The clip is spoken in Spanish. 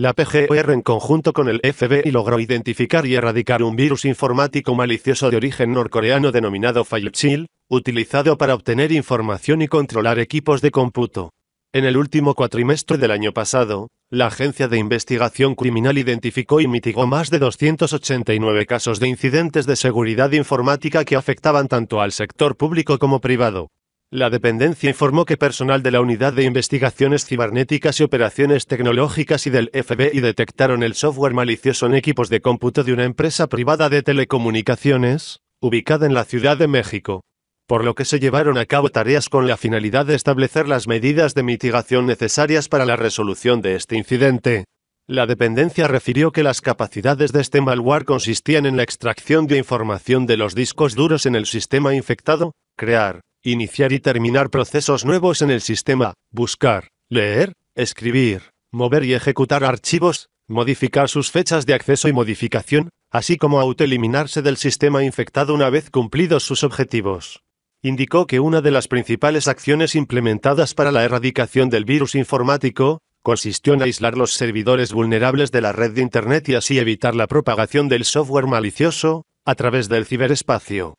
La PGR en conjunto con el FBI logró identificar y erradicar un virus informático malicioso de origen norcoreano denominado Filechill, utilizado para obtener información y controlar equipos de cómputo. En el último cuatrimestre del año pasado, la Agencia de Investigación Criminal identificó y mitigó más de 289 casos de incidentes de seguridad informática que afectaban tanto al sector público como privado. La dependencia informó que personal de la Unidad de Investigaciones Cibernéticas y Operaciones Tecnológicas y del FBI detectaron el software malicioso en equipos de cómputo de una empresa privada de telecomunicaciones, ubicada en la Ciudad de México, por lo que se llevaron a cabo tareas con la finalidad de establecer las medidas de mitigación necesarias para la resolución de este incidente. La dependencia refirió que las capacidades de este malware consistían en la extracción de información de los discos duros en el sistema infectado, crear, Iniciar y terminar procesos nuevos en el sistema, buscar, leer, escribir, mover y ejecutar archivos, modificar sus fechas de acceso y modificación, así como autoeliminarse del sistema infectado una vez cumplidos sus objetivos. Indicó que una de las principales acciones implementadas para la erradicación del virus informático, consistió en aislar los servidores vulnerables de la red de Internet y así evitar la propagación del software malicioso, a través del ciberespacio.